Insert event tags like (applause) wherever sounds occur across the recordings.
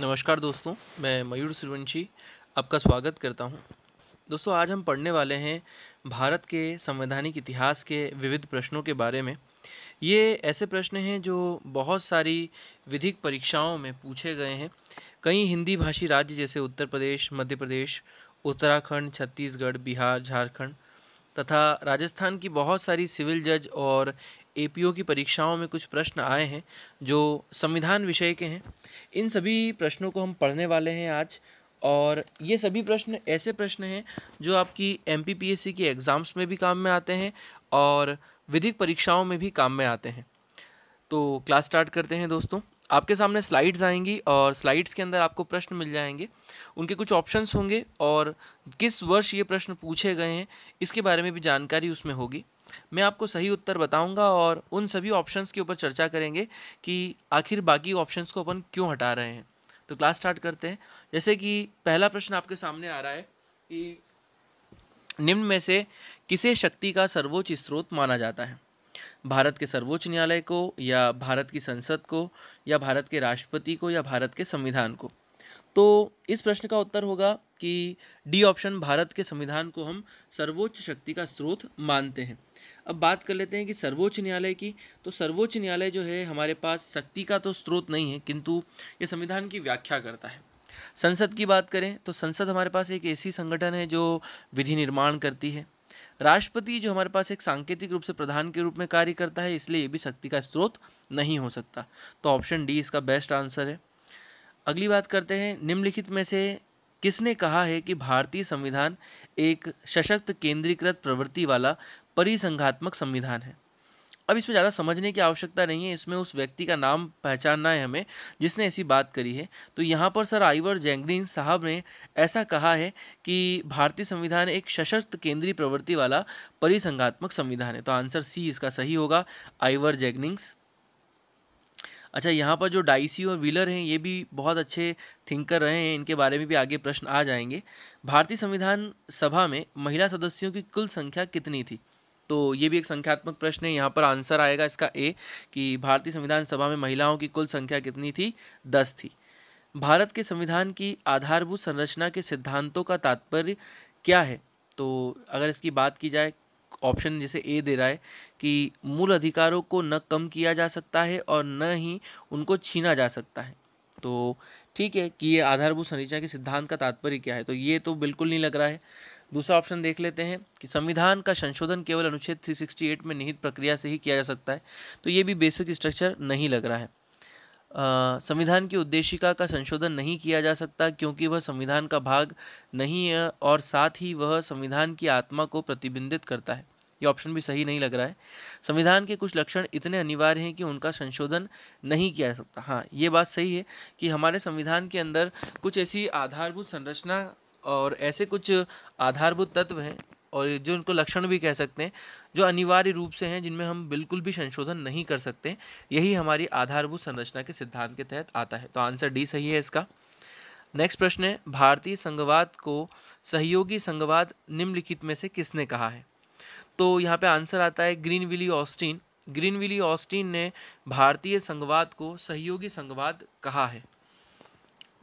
नमस्कार दोस्तों मैं मयूर सूर्यवंशी आपका स्वागत करता हूं। दोस्तों आज हम पढ़ने वाले हैं भारत के संवैधानिक इतिहास के विविध प्रश्नों के बारे में ये ऐसे प्रश्न हैं जो बहुत सारी विधिक परीक्षाओं में पूछे गए हैं कई हिंदी भाषी राज्य जैसे उत्तर प्रदेश मध्य प्रदेश उत्तराखंड छत्तीसगढ़ बिहार झारखंड तथा राजस्थान की बहुत सारी सिविल जज और एपीओ की परीक्षाओं में कुछ प्रश्न आए हैं जो संविधान विषय के हैं इन सभी प्रश्नों को हम पढ़ने वाले हैं आज और ये सभी प्रश्न ऐसे प्रश्न हैं जो आपकी एम के एग्ज़ाम्स में भी काम में आते हैं और विधिक परीक्षाओं में भी काम में आते हैं तो क्लास स्टार्ट करते हैं दोस्तों आपके सामने स्लाइड्स आएंगी और स्लाइड्स के अंदर आपको प्रश्न मिल जाएंगे उनके कुछ ऑप्शंस होंगे और किस वर्ष ये प्रश्न पूछे गए हैं इसके बारे में भी जानकारी उसमें होगी मैं आपको सही उत्तर बताऊंगा और उन सभी ऑप्शंस के ऊपर चर्चा करेंगे कि आखिर बाकी ऑप्शंस को अपन क्यों हटा रहे हैं तो क्लास स्टार्ट करते हैं जैसे कि पहला प्रश्न आपके सामने आ रहा है कि निम्न में से किसे शक्ति का सर्वोच्च स्रोत माना जाता है भारत के सर्वोच्च न्यायालय को या भारत की संसद को या भारत के राष्ट्रपति को या भारत के संविधान को तो इस प्रश्न का उत्तर होगा कि डी ऑप्शन भारत के संविधान को हम सर्वोच्च शक्ति का स्रोत मानते हैं अब बात कर लेते हैं कि सर्वोच्च न्यायालय की तो सर्वोच्च न्यायालय जो है हमारे पास शक्ति का तो स्रोत नहीं है किंतु ये संविधान की व्याख्या करता है संसद की बात करें तो संसद हमारे पास एक ऐसी संगठन है जो विधि निर्माण करती है राष्ट्रपति जो हमारे पास एक सांकेतिक रूप से प्रधान के रूप में कार्य करता है इसलिए ये भी शक्ति का स्रोत नहीं हो सकता तो ऑप्शन डी इसका बेस्ट आंसर है अगली बात करते हैं निम्नलिखित में से किसने कहा है कि भारतीय संविधान एक सशक्त केंद्रीकृत प्रवृत्ति वाला परिसंघात्मक संविधान है अब इसमें ज़्यादा समझने की आवश्यकता नहीं है इसमें उस व्यक्ति का नाम पहचानना है हमें जिसने ऐसी बात करी है तो यहाँ पर सर आइवर जैंगडिन साहब ने ऐसा कहा है कि भारतीय संविधान एक सशक्त केंद्रीय प्रवृत्ति वाला परिसंघात्मक संविधान है तो आंसर सी इसका सही होगा आइवर जैगनिंग्स अच्छा यहाँ पर जो डाइसी और व्हीलर हैं ये भी बहुत अच्छे थिंकर रहे हैं इनके बारे में भी आगे प्रश्न आ जाएंगे भारतीय संविधान सभा में महिला सदस्यों की कुल संख्या कितनी थी तो ये भी एक संख्यात्मक प्रश्न है यहाँ पर आंसर आएगा इसका ए कि भारतीय संविधान सभा में महिलाओं की कुल संख्या कितनी थी दस थी भारत के संविधान की आधारभूत संरचना के सिद्धांतों का तात्पर्य क्या है तो अगर इसकी बात की जाए ऑप्शन जैसे ए दे रहा है कि मूल अधिकारों को न कम किया जा सकता है और न ही उनको छीना जा सकता है तो ठीक है कि ये आधारभूत संरचना के सिद्धांत का तात्पर्य क्या है तो ये तो बिल्कुल नहीं लग रहा है दूसरा ऑप्शन देख लेते हैं कि संविधान का संशोधन केवल अनुच्छेद 368 में निहित प्रक्रिया से ही किया जा सकता है तो ये भी बेसिक स्ट्रक्चर नहीं लग रहा है संविधान की उद्देशिका का संशोधन नहीं किया जा सकता क्योंकि वह संविधान का भाग नहीं है और साथ ही वह संविधान की आत्मा को प्रतिबिंबित करता है ये ऑप्शन भी सही नहीं लग रहा है संविधान के कुछ लक्षण इतने अनिवार्य हैं कि उनका संशोधन नहीं किया जा सकता हाँ ये बात सही है कि हमारे संविधान के अंदर कुछ ऐसी आधारभूत संरचना और ऐसे कुछ आधारभूत तत्व हैं और जो इनको लक्षण भी कह सकते हैं जो अनिवार्य रूप से हैं जिनमें हम बिल्कुल भी संशोधन नहीं कर सकते यही हमारी आधारभूत संरचना के सिद्धांत के तहत आता है तो आंसर डी सही है इसका नेक्स्ट प्रश्न है भारतीय संघवाद को सहयोगी संघवाद निम्नलिखित में से किसने कहा है तो यहाँ पे आंसर आता है Granville Austin Granville Austin ने भारतीय संघवाद को सहयोगी संघवाद कहा है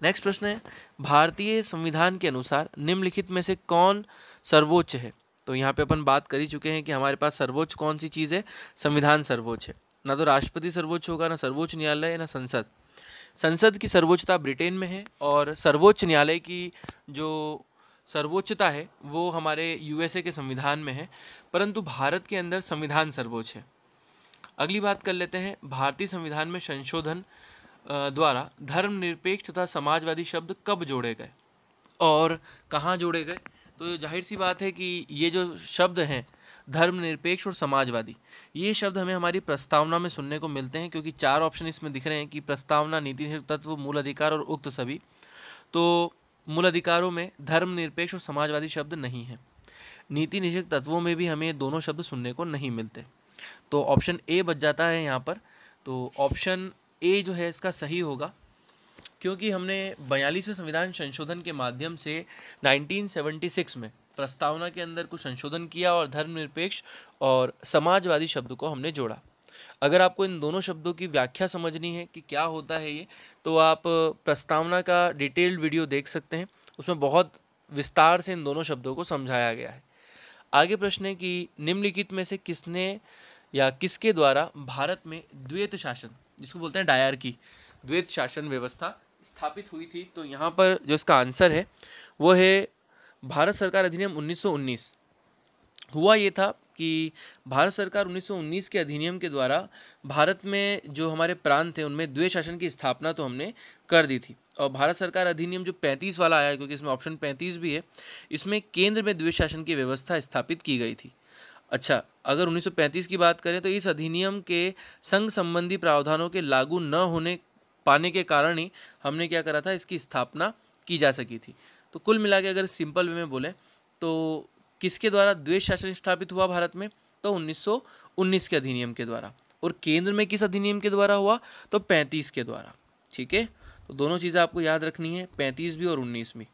नेक्स्ट प्रश्न है भारतीय संविधान के अनुसार निम्नलिखित में से कौन सर्वोच्च है तो यहाँ पे अपन बात कर ही चुके हैं कि हमारे पास सर्वोच्च कौन सी चीज़ है संविधान सर्वोच्च है ना तो राष्ट्रपति सर्वोच्च होगा ना सर्वोच्च न्यायालय ना संसद संसद की सर्वोच्चता ब्रिटेन में है और सर्वोच्च न्यायालय की जो सर्वोच्चता है वो हमारे यूएसए के संविधान में है परंतु भारत के अंदर संविधान सर्वोच्च है अगली बात कर लेते हैं भारतीय संविधान में संशोधन द्वारा धर्मनिरपेक्ष तथा समाजवादी शब्द कब जोड़े गए और कहाँ जोड़े गए तो जाहिर सी बात है कि ये जो शब्द हैं धर्मनिरपेक्ष और समाजवादी ये शब्द हमें हमारी प्रस्तावना में सुनने को मिलते हैं क्योंकि चार ऑप्शन इसमें दिख रहे हैं कि प्रस्तावना नीति तत्व मूल अधिकार और उक्त सभी तो मूल अधिकारों में धर्मनिरपेक्ष और समाजवादी शब्द नहीं है नीति निषेध तत्वों में भी हमें दोनों शब्द सुनने को नहीं मिलते तो ऑप्शन ए बच जाता है यहाँ पर तो ऑप्शन ए जो है इसका सही होगा क्योंकि हमने बयालीसवें संविधान संशोधन के माध्यम से 1976 में प्रस्तावना के अंदर कुछ संशोधन किया और धर्मनिरपेक्ष और समाजवादी शब्द को हमने जोड़ा अगर आपको इन दोनों शब्दों की व्याख्या समझनी है कि क्या होता है ये तो आप प्रस्तावना का डिटेल्ड वीडियो देख सकते हैं उसमें बहुत विस्तार से इन दोनों शब्दों को समझाया गया है आगे प्रश्न है कि निम्नलिखित में से किसने या किसके द्वारा भारत में द्वैत शासन जिसको बोलते हैं की द्वैत शासन व्यवस्था स्थापित हुई थी तो यहाँ पर जो इसका आंसर है वो है भारत सरकार अधिनियम 1919 हुआ ये था कि भारत सरकार 1919 के अधिनियम के द्वारा भारत में जो हमारे प्रांत थे उनमें द्वे शासन की स्थापना तो हमने कर दी थी और भारत सरकार अधिनियम जो 35 वाला आया क्योंकि इसमें ऑप्शन 35 भी है इसमें केंद्र में द्वे शासन की व्यवस्था स्थापित की गई थी अच्छा अगर 1935 की बात करें तो इस अधिनियम के संघ संबंधी प्रावधानों के लागू न होने पाने के कारण ही हमने क्या करा था इसकी स्थापना की जा सकी थी तो कुल मिला के अगर सिंपल वे में बोलें तो किसके द्वारा द्वेष शासन स्थापित हुआ भारत में तो 1919 के अधिनियम के द्वारा और केंद्र में किस अधिनियम के द्वारा हुआ तो 35 के द्वारा ठीक है तो दोनों चीज़ें आपको याद रखनी है 35 भी और 19 भी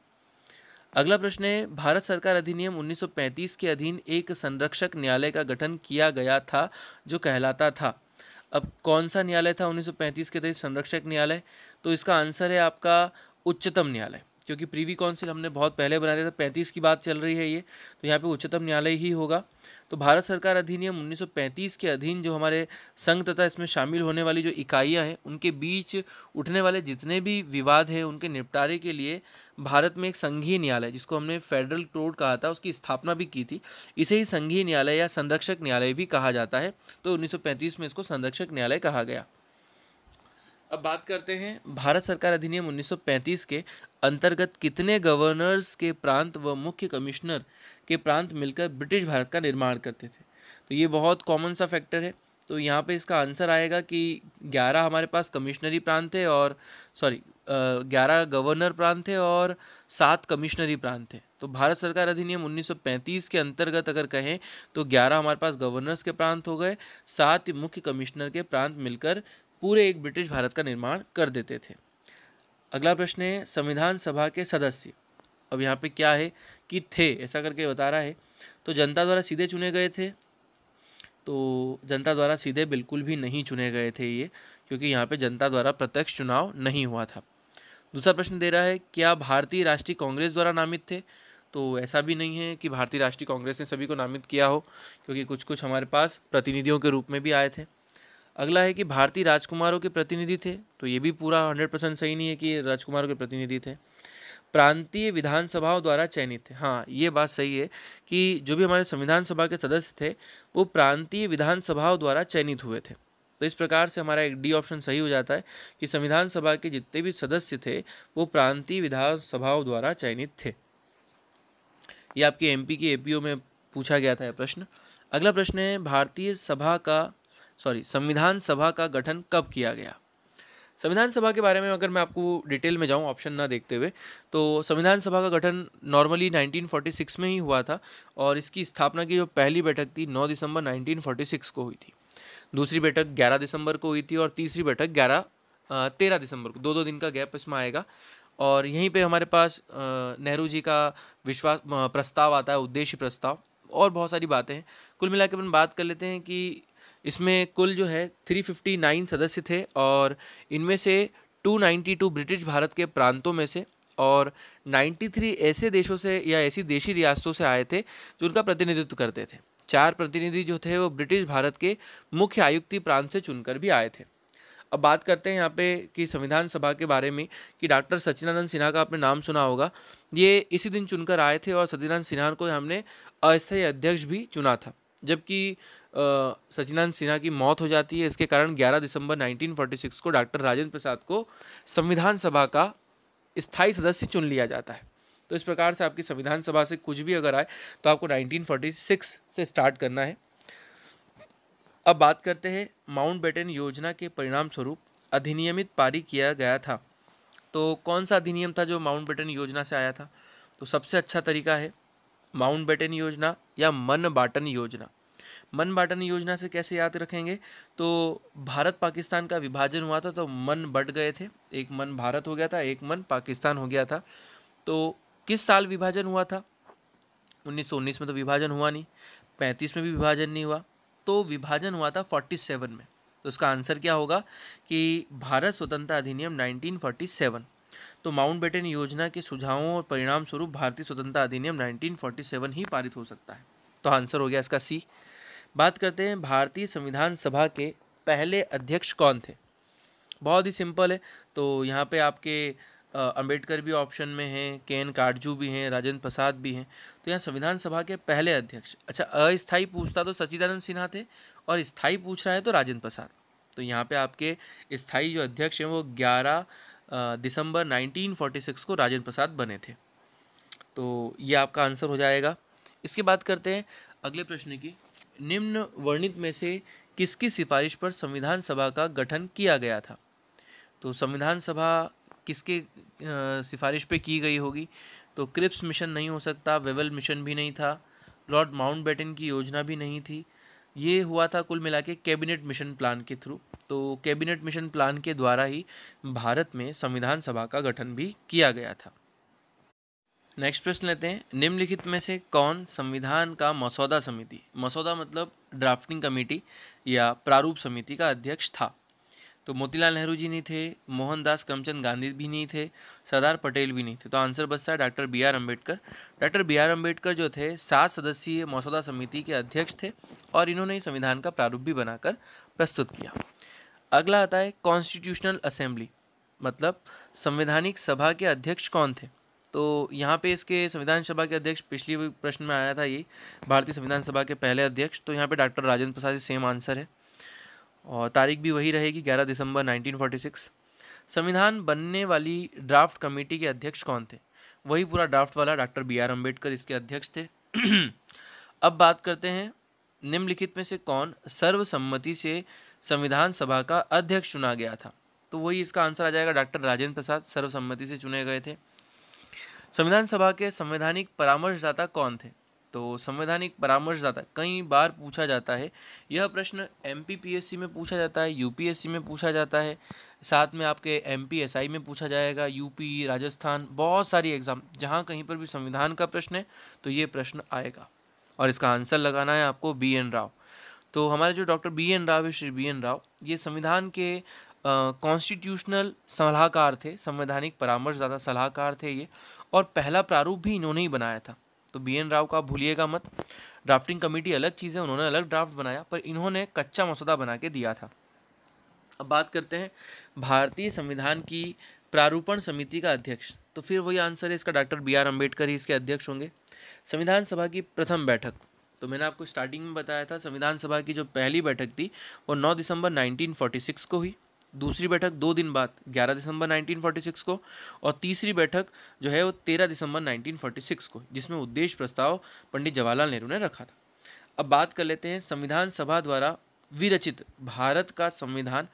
अगला प्रश्न है भारत सरकार अधिनियम 1935 के अधीन एक संरक्षक न्यायालय का गठन किया गया था जो कहलाता था अब कौन सा न्यायालय था 1935 के तहत संरक्षक न्यायालय तो इसका आंसर है आपका उच्चतम न्यायालय क्योंकि प्रीवी काउंसिल हमने बहुत पहले बनाया था पैंतीस की बात चल रही है ये तो यहाँ पे उच्चतम न्यायालय ही होगा तो भारत सरकार अधिनियम 1935 के अधीन जो हमारे संघ तथा इसमें शामिल होने वाली जो इकाइयाँ हैं उनके बीच उठने वाले जितने भी विवाद हैं उनके निपटारे के लिए भारत में एक संघीय न्यायालय जिसको हमने फेडरल कोर्ट कहा था उसकी स्थापना भी की थी इसे ही संघीय न्यायालय या संरक्षक न्यायालय भी कहा जाता है तो उन्नीस में इसको संरक्षक न्यायालय कहा गया अब बात करते हैं भारत सरकार अधिनियम 1935 के अंतर्गत कितने गवर्नर्स के प्रांत व मुख्य कमिश्नर के प्रांत मिलकर ब्रिटिश भारत का निर्माण करते थे तो ये बहुत कॉमन सा फैक्टर है तो यहाँ पे इसका आंसर आएगा कि ग्यारह हमारे पास कमिश्नरी प्रांत थे और सॉरी ग्यारह गवर्नर प्रांत थे और सात कमिश्नरी प्रांत थे तो भारत सरकार अधिनियम 1935 के अंतर्गत अगर कहें तो ग्यारह हमारे पास गवर्नर्स के प्रांत हो गए सात मुख्य कमिश्नर के प्रांत मिलकर पूरे एक ब्रिटिश भारत का निर्माण कर देते थे अगला प्रश्न है संविधान सभा के सदस्य अब यहाँ पे क्या है कि थे ऐसा करके बता रहा है तो जनता द्वारा सीधे चुने गए थे तो जनता द्वारा सीधे बिल्कुल भी नहीं चुने गए थे ये क्योंकि यहाँ पे जनता द्वारा प्रत्यक्ष चुनाव नहीं हुआ था दूसरा प्रश्न दे रहा है क्या भारतीय राष्ट्रीय कांग्रेस द्वारा नामित थे तो ऐसा भी नहीं है कि भारतीय राष्ट्रीय कांग्रेस ने सभी को नामित किया हो क्योंकि कुछ कुछ हमारे पास प्रतिनिधियों के रूप में भी आए थे अगला है कि भारतीय राजकुमारों के प्रतिनिधि थे तो ये भी पूरा हंड्रेड परसेंट सही नहीं है कि राजकुमारों के प्रतिनिधि थे प्रांतीय विधानसभाओं द्वारा चयनित थे हाँ ये बात सही है कि जो भी हमारे संविधान सभा के सदस्य थे वो प्रांतीय विधानसभाओं द्वारा चयनित हुए थे तो इस प्रकार से हमारा एक डी ऑप्शन सही हो जाता है कि संविधान सभा के जितने भी सदस्य थे वो प्रांतीय विधानसभाओं द्वारा चयनित थे ये आपके एमपी के एपीओ में पूछा गया था यह प्रश्न अगला प्रश्न है भारतीय सभा का सॉरी संविधान सभा का गठन कब किया गया संविधान सभा के बारे में अगर मैं आपको डिटेल में जाऊं ऑप्शन ना देखते हुए तो संविधान सभा का गठन नॉर्मली 1946 में ही हुआ था और इसकी स्थापना की जो पहली बैठक थी 9 दिसंबर 1946 को हुई थी दूसरी बैठक 11 दिसंबर को हुई थी और तीसरी बैठक 11 तेरह दिसंबर को दो दो दिन का गैप इसमें आएगा और यहीं पे हमारे पास नेहरू जी का विश्वास प्रस्ताव आता है उद्देश्य प्रस्ताव और बहुत सारी बातें हैं कुल मिला अपन बात कर लेते हैं कि इसमें कुल जो है 359 सदस्य थे और इनमें से 292 ब्रिटिश भारत के प्रांतों में से और 93 ऐसे देशों से या ऐसी देशी रियासतों से आए थे जो उनका प्रतिनिधित्व करते थे चार प्रतिनिधि जो थे वो ब्रिटिश भारत के मुख्य आयुक्ति प्रांत से चुनकर भी आए थे अब बात करते हैं यहाँ पे कि संविधान सभा के बारे में कि डॉक्टर सचिनानंद सिन्हा का आपने नाम सुना होगा ये इसी दिन चुनकर आए थे और सचिनानंद सिन्हा को हमने अस्थायी अध्यक्ष भी चुना था जबकि सचिनानंद सिन्हा की मौत हो जाती है इसके कारण 11 दिसंबर 1946 को डॉक्टर राजेंद्र प्रसाद को संविधान सभा का स्थायी सदस्य चुन लिया जाता है तो इस प्रकार से आपकी संविधान सभा से कुछ भी अगर आए तो आपको 1946 से स्टार्ट करना है अब बात करते हैं माउंट बेटन योजना के परिणाम स्वरूप अधिनियमित पारी किया गया था तो कौन सा अधिनियम था जो माउंट बेटन योजना से आया था तो सबसे अच्छा तरीका है माउंट बेटन योजना या मन बाटन योजना मन बाटन योजना से कैसे याद रखेंगे तो भारत पाकिस्तान का विभाजन हुआ था तो मन बट गए थे एक मन भारत हो गया था एक मन पाकिस्तान हो गया था तो किस साल विभाजन हुआ था 1919 में तो विभाजन हुआ नहीं 35 में भी विभाजन नहीं हुआ तो विभाजन हुआ था 47 में तो उसका आंसर क्या होगा कि भारत स्वतंत्रता अधिनियम 1947 तो माउंट बेटन योजना के सुझावों और परिणाम स्वरूप भारतीय स्वतंत्रता अधिनियम 1947 ही पारित हो सकता है तो आंसर हो गया इसका सी बात करते हैं भारतीय संविधान सभा के पहले अध्यक्ष कौन थे बहुत ही सिंपल है तो यहाँ पे आपके अंबेडकर भी ऑप्शन में हैं के एन काटजू भी हैं राजेंद्र प्रसाद भी हैं तो यहाँ संविधान सभा के पहले अध्यक्ष अच्छा अस्थाई पूछता तो सचिदानंद सिन्हा थे और स्थाई पूछ रहा है तो राजेंद्र प्रसाद तो यहाँ पे आपके स्थाई जो अध्यक्ष हैं वो ग्यारह दिसंबर 1946 को राजेंद्र प्रसाद बने थे तो ये आपका आंसर हो जाएगा इसके बाद करते हैं अगले प्रश्न की निम्न वर्णित में से किसकी सिफारिश पर संविधान सभा का गठन किया गया था तो संविधान सभा किसके सिफारिश पे की गई होगी तो क्रिप्स मिशन नहीं हो सकता वेवल मिशन भी नहीं था लॉर्ड माउंटबेटन की योजना भी नहीं थी ये हुआ था कुल मिला के कैबिनेट मिशन प्लान के थ्रू तो कैबिनेट मिशन प्लान के द्वारा ही भारत में संविधान सभा का गठन भी किया गया था नेक्स्ट प्रश्न लेते हैं निम्नलिखित में से कौन संविधान का मसौदा समिति मसौदा मतलब ड्राफ्टिंग कमेटी या प्रारूप समिति का अध्यक्ष था तो मोतीलाल नेहरू जी नहीं थे मोहनदास करमचंद गांधी भी नहीं थे सरदार पटेल भी नहीं थे तो आंसर बचता है doctor B R Ambedkar doctor B R Ambedkar जो थे सात सदस्यीय मसौदा समिति के अध्यक्ष थे और इन्होंने संविधान का प्रारूप भी बनाकर प्रस्तुत किया अगला आता है कॉन्स्टिट्यूशनल असेंबली मतलब संवैधानिक सभा के अध्यक्ष कौन थे तो यहाँ पे इसके संविधान सभा के अध्यक्ष पिछली प्रश्न में आया था ये भारतीय संविधान सभा के पहले अध्यक्ष तो यहाँ पे doctor Rajendra Prasad same answer है और तारीख भी वही रहेगी 11 दिसंबर 1946 संविधान बनने वाली ड्राफ्ट कमेटी के अध्यक्ष कौन थे वही पूरा ड्राफ्ट वाला डॉक्टर बी आर अम्बेडकर इसके अध्यक्ष थे (clears throat) अब बात करते हैं निम्नलिखित में से कौन सर्वसम्मति से संविधान सभा का अध्यक्ष चुना गया था तो वही इसका आंसर आ जाएगा डॉक्टर राजेंद्र प्रसाद सर्वसम्मति से चुने गए थे संविधान सभा के संवैधानिक परामर्शदाता कौन थे तो संवैधानिक परामर्शदाता कई बार पूछा जाता है यह प्रश्न एम में पूछा जाता है यू में पूछा जाता है साथ में आपके एम में पूछा जाएगा यूपी राजस्थान बहुत सारी एग्ज़ाम जहाँ कहीं पर भी संविधान का प्रश्न है तो ये प्रश्न आएगा और इसका आंसर लगाना है आपको बी एन राव तो हमारे जो डॉक्टर बी एन राव है श्री बी एन राव ये संविधान के कॉन्स्टिट्यूशनल सलाहकार थे संवैधानिक परामर्शदाता सलाहकार थे ये और पहला प्रारूप भी इन्होंने ही बनाया था तो बी एन राव का भूलिएगा मत ड्राफ्टिंग कमेटी अलग चीज़ है उन्होंने अलग ड्राफ्ट बनाया पर इन्होंने कच्चा मसौदा बना के दिया था अब बात करते हैं भारतीय संविधान की प्रारूपण समिति का अध्यक्ष तो फिर वही आंसर है इसका डॉक्टर बी आर अम्बेडकर ही इसके अध्यक्ष होंगे संविधान सभा की प्रथम बैठक तो मैंने आपको स्टार्टिंग में बताया था संविधान सभा की जो पहली बैठक थी वो 9 दिसंबर 1946 को हुई दूसरी बैठक दो दिन बाद 11 दिसंबर 1946 को और तीसरी बैठक जो है वो 13 दिसंबर 1946 को जिसमें उद्देश्य प्रस्ताव पंडित जवाहरलाल नेहरू ने रखा था अब बात कर लेते हैं संविधान सभा द्वारा विरचित भारत का संविधान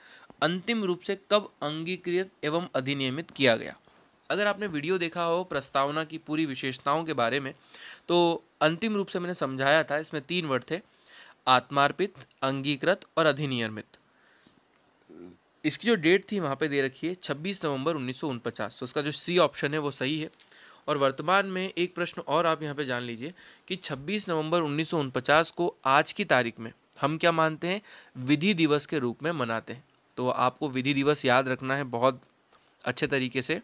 अंतिम रूप से कब अंगीकृत एवं अधिनियमित किया गया अगर आपने वीडियो देखा हो प्रस्तावना की पूरी विशेषताओं के बारे में तो अंतिम रूप से मैंने समझाया था इसमें तीन वर्ड थे आत्मार्पित अंगीकृत और अधिनियमित इसकी जो डेट थी वहाँ पे दे रखी है 26 नवंबर उन्नीस तो उसका जो सी ऑप्शन है वो सही है और वर्तमान में एक प्रश्न और आप यहाँ पे जान लीजिए कि 26 नवंबर उन्नीस को आज की तारीख में हम क्या मानते हैं विधि दिवस के रूप में मनाते हैं तो आपको विधि दिवस याद रखना है बहुत अच्छे तरीके से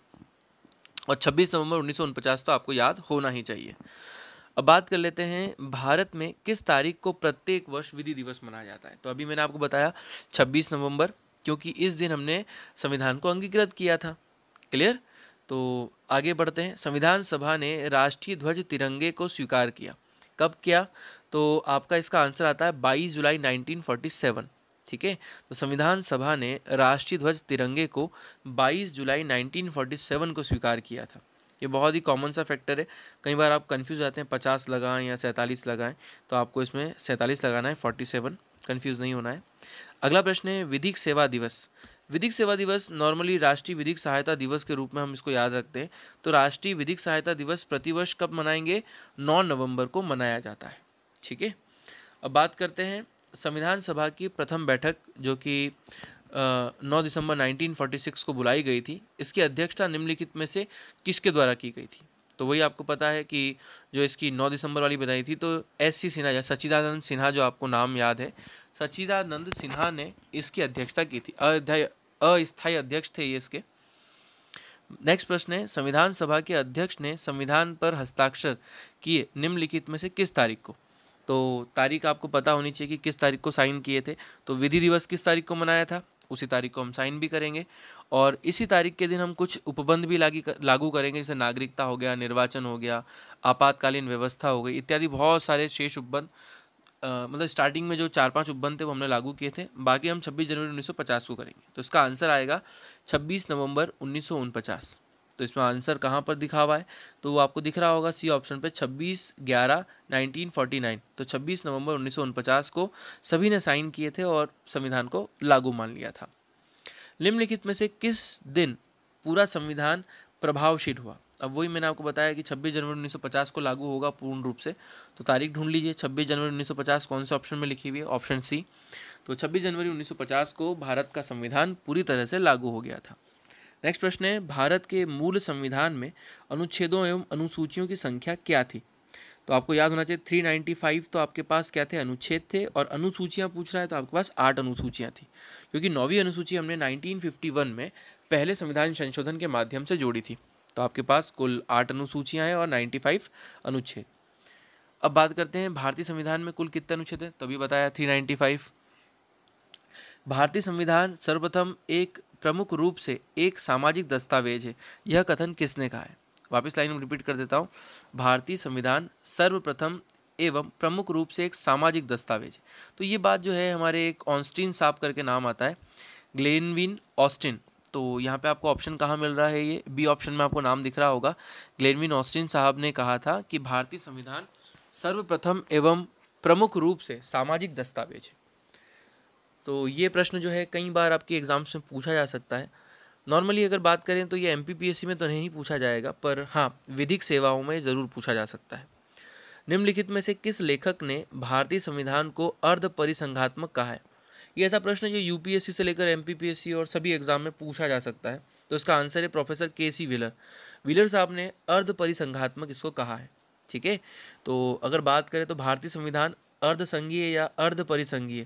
और 26 नवंबर उन्नीस तो आपको याद होना ही चाहिए अब बात कर लेते हैं भारत में किस तारीख को प्रत्येक वर्ष विधि दिवस मनाया जाता है तो अभी मैंने आपको बताया 26 नवंबर क्योंकि इस दिन हमने संविधान को अंगीकृत किया था क्लियर तो आगे बढ़ते हैं संविधान सभा ने राष्ट्रीय ध्वज तिरंगे को स्वीकार किया कब किया तो आपका इसका आंसर आता है 22 जुलाई 1947 ठीक है तो संविधान सभा ने राष्ट्रीय ध्वज तिरंगे को 22 जुलाई 1947 को स्वीकार किया था ये बहुत ही कॉमन सा फैक्टर है कई बार आप कंफ्यूज आते हैं पचास लगाएं या सैंतालीस लगाएं तो आपको इसमें सैंतालीस लगाना है फोर्टी सेवन कन्फ्यूज़ नहीं होना है अगला प्रश्न है विधिक सेवा दिवस विधिक सेवा दिवस नॉर्मली राष्ट्रीय विधिक सहायता दिवस के रूप में हम इसको याद रखते हैं तो राष्ट्रीय विधिक सहायता दिवस प्रतिवर्ष कब मनाएंगे नौ नवंबर को मनाया जाता है ठीक है अब बात करते हैं संविधान सभा की प्रथम बैठक जो कि नौ दिसंबर 1946 को बुलाई गई थी इसकी अध्यक्षता निम्नलिखित में से किसके द्वारा की गई थी तो वही आपको पता है कि जो इसकी 9 दिसंबर वाली बताई थी तो एस सी सिन्हा या सचिदानंद सिन्हा जो आपको नाम याद है सचिदानंद सिन्हा ने इसकी अध्यक्षता की थी अध्याय अस्थायी अध्यक्ष थे ये इसके नेक्स्ट प्रश्न है संविधान सभा के अध्यक्ष ने संविधान पर हस्ताक्षर किए निम्नलिखित में से किस तारीख को तो तारीख आपको पता होनी चाहिए कि किस तारीख को साइन किए थे तो विधि दिवस किस तारीख को मनाया था उसी तारीख को हम साइन भी करेंगे और इसी तारीख के दिन हम कुछ उपबंध भी लागी लागू करेंगे जैसे नागरिकता हो गया निर्वाचन हो गया आपातकालीन व्यवस्था हो गई इत्यादि बहुत सारे शेष उपबंध मतलब स्टार्टिंग में जो चार पांच उपबंध थे वो हमने लागू किए थे बाकी हम 26 जनवरी 1950 को करेंगे तो इसका आंसर आएगा 26 नवंबर उन्नीस तो इसमें आंसर कहाँ पर दिखा हुआ है तो वो आपको दिख रहा होगा सी ऑप्शन पर छब्बीस ग्यारह 1949 तो 26 नवंबर उन्नीस को सभी ने साइन किए थे और संविधान को लागू मान लिया था निम्नलिखित में से किस दिन पूरा संविधान प्रभावशील हुआ अब वही मैंने आपको बताया कि 26 जनवरी 1950 को लागू होगा पूर्ण रूप से तो तारीख ढूंढ लीजिए 26 जनवरी 1950 कौन से ऑप्शन में लिखी हुई है ऑप्शन सी तो 26 जनवरी 1950 को भारत का संविधान पूरी तरह से लागू हो गया था नेक्स्ट प्रश्न है भारत के मूल संविधान में अनुच्छेदों एवं अनुसूचियों की संख्या क्या थी तो आपको याद होना चाहिए थ्री नाइन्टी फाइव तो आपके पास क्या थे अनुच्छेद थे और अनुसूचियाँ पूछ रहा है तो आपके पास आठ अनुसूचियाँ थी क्योंकि नौवीं अनुसूची हमने नाइनटीन फिफ्टी वन में पहले संविधान संशोधन के माध्यम से जोड़ी थी तो आपके पास कुल आठ अनुसूचियाँ हैं और नाइन्टी फाइव अनुच्छेद अब बात करते हैं भारतीय संविधान में कुल कितने अनुच्छेद हैं तभी बताया थ्री नाइन्टी फाइव भारतीय संविधान सर्वप्रथम एक प्रमुख रूप से एक सामाजिक दस्तावेज है यह कथन किसने कहा है वापस लाइन में रिपीट कर देता हूँ भारतीय संविधान सर्वप्रथम एवं प्रमुख रूप से एक सामाजिक दस्तावेज तो ये बात जो है हमारे एक ऑन्स्टीन साहब करके नाम आता है ग्लेनविन ऑस्टिन तो यहाँ पे आपको ऑप्शन कहाँ मिल रहा है ये बी ऑप्शन में आपको नाम दिख रहा होगा ग्लेनविन ऑस्टिन साहब ने कहा था कि भारतीय संविधान सर्वप्रथम एवं प्रमुख रूप से सामाजिक दस्तावेज है तो ये प्रश्न जो है कई बार आपके एग्ज़ाम्स में पूछा जा सकता है नॉर्मली अगर बात करें तो ये एम में तो नहीं पूछा जाएगा पर हाँ विधिक सेवाओं में ज़रूर पूछा जा सकता है निम्नलिखित में से किस लेखक ने भारतीय संविधान को अर्ध परिसंघात्मक कहा है ये ऐसा प्रश्न जो यूपीएससी से लेकर एमपीपीएससी और सभी एग्जाम में पूछा जा सकता है तो इसका आंसर है प्रोफेसर के सी विलर विलर साहब ने अर्ध परिसंघात्मक इसको कहा है ठीक है तो अगर बात करें तो भारतीय संविधान अर्धसंघीय या अर्ध परिसंघीय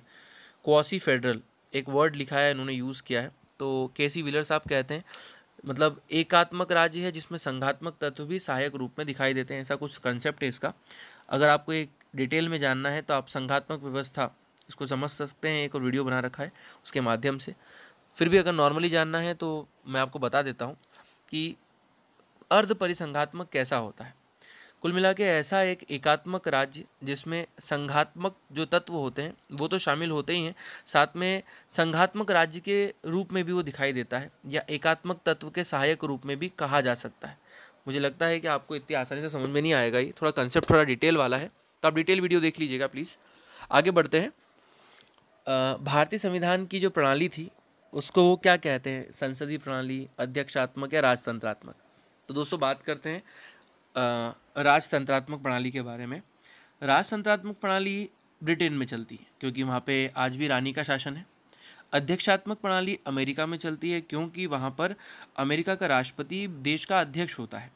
क्वासी फेडरल एक वर्ड लिखा है इन्होंने यूज़ किया है तो के सी विलर साहब कहते हैं मतलब एकात्मक राज्य है जिसमें संघात्मक तत्व भी सहायक रूप में दिखाई देते हैं ऐसा कुछ कंसेप्ट है इसका अगर आपको एक डिटेल में जानना है तो आप संघात्मक व्यवस्था इसको समझ सकते हैं एक और वीडियो बना रखा है उसके माध्यम से फिर भी अगर नॉर्मली जानना है तो मैं आपको बता देता हूँ कि अर्ध परिसंघात्मक कैसा होता है कुल मिला के ऐसा एक एकात्मक राज्य जिसमें संघात्मक जो तत्व होते हैं वो तो शामिल होते ही हैं साथ में संघात्मक राज्य के रूप में भी वो दिखाई देता है या एकात्मक तत्व के सहायक रूप में भी कहा जा सकता है मुझे लगता है कि आपको इतनी आसानी से समझ में नहीं आएगा ये थोड़ा कंसेप्ट थोड़ा डिटेल वाला है तो आप डिटेल वीडियो देख लीजिएगा प्लीज़ आगे बढ़ते हैं भारतीय संविधान की जो प्रणाली थी उसको वो क्या कहते हैं संसदीय प्रणाली अध्यक्षात्मक या राजतंत्रात्मक तो दोस्तों बात करते हैं राजतंत्रात्मक प्रणाली के बारे में राजतंत्रात्मक प्रणाली ब्रिटेन में चलती है क्योंकि वहाँ पे आज भी रानी का शासन है अध्यक्षात्मक प्रणाली अमेरिका में चलती है क्योंकि वहाँ पर अमेरिका का राष्ट्रपति देश का अध्यक्ष होता है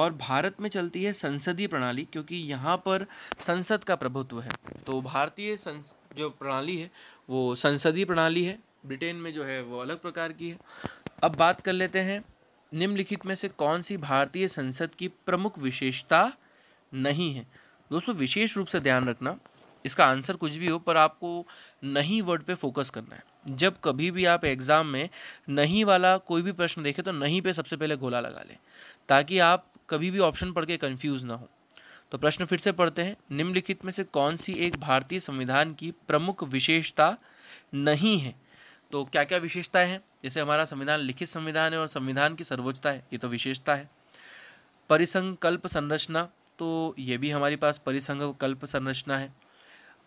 और भारत में चलती है संसदीय प्रणाली क्योंकि यहाँ पर संसद का प्रभुत्व है तो भारतीय संस जो प्रणाली है वो संसदीय प्रणाली है ब्रिटेन में जो है वो अलग प्रकार की है अब बात कर लेते हैं निम्नलिखित में से कौन सी भारतीय संसद की प्रमुख विशेषता नहीं है दोस्तों विशेष रूप से ध्यान रखना इसका आंसर कुछ भी हो पर आपको नहीं वर्ड पे फोकस करना है जब कभी भी आप एग्ज़ाम में नहीं वाला कोई भी प्रश्न देखें तो नहीं पे सबसे पहले गोला लगा लें ताकि आप कभी भी ऑप्शन पढ़ के कन्फ्यूज़ ना हो तो प्रश्न फिर से पढ़ते हैं निम्नलिखित में से कौन सी एक भारतीय संविधान की प्रमुख विशेषता नहीं है तो क्या क्या विशेषताएं हैं जैसे हमारा संविधान लिखित संविधान है और संविधान की सर्वोच्चता है ये तो विशेषता है परिसंकल्प संरचना तो ये भी हमारे पास परिसंकल्प संरचना है